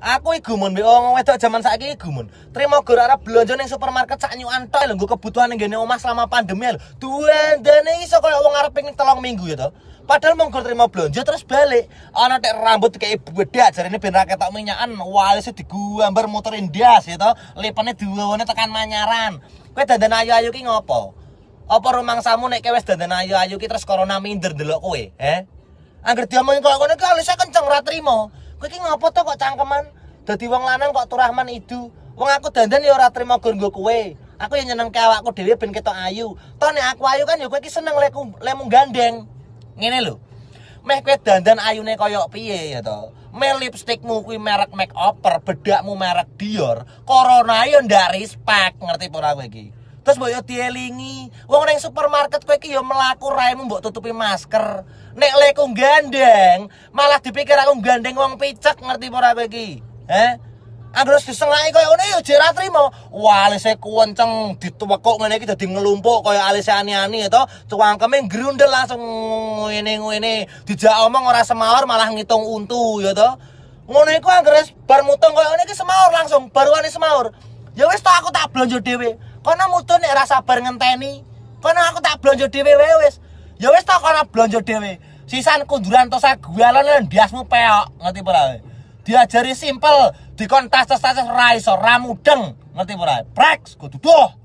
Aku iki gumun wong wedok jaman saiki iki gumun. Trimo gor arep belanja ning supermarket sak nyuan tok lho kebutuhan ning gene omah selama pandemi lho. Duwendene iso koyo wong arep piknik telung minggu ya to. Padahal monggo terima belanja terus balik. Ana tek rambut kayak beda tak ben ra ketok minyakan, gue diguambar motor sih ya to. dua duwane tekan manyaran. Kowe dandan ayu-ayu ki ngopo? Apa samu nek kowe wis dandan ayu-ayu ki terus corona minder delok kowe, eh? Angger diomongi kok ngono ki alise kenceng ra trimo kowe iki ngopo to kok cangkeman dadi wong lanang kok turahman idu wong aku dandan ya ora trimo gur nggo kowe aku yang nyeneng ke awakku dhewe ben ketok ayu to nek aku ayu kan ya kowe iki seneng leku lemu gandeng ngene lho meh kowe dandan ayune koyok piye ya to meh lipstikmu kuwi merek make upper bedakmu merek Dior corona yo ya ndak respect ngerti ora kowe iki terus boyo yo dielingi wong supermarket kowe iki yo mlaku raimu mbok tutupi masker nek leku gandeng malah dipikir aku gandeng wong picek ngerti ora kowe iki heh Angger disengai koyo ngene yo jera trimo. Walise kuwenceng dituwekuk ngene iki jadi ngelumpuk koyo alisnya ani-ani ya to. Cuangkeme gerundel langsung ngene ini Dijak omong orang semawar malah ngitung untu gitu ya to. Ngono iku angger bar mutung koyo ini semawar langsung baruane semawar. Ya wis tak aku tak belanja dhewe kono mutu nek rasa sabar ngenteni kono aku tak blonjo dhewe wae wis ya wis tak kono blonjo dhewe sisan kunduran tos gualon lan biasmu peok ngerti ora diajari simpel dikontas tas tas ra iso ra mudeng ngerti ora prek kudu duh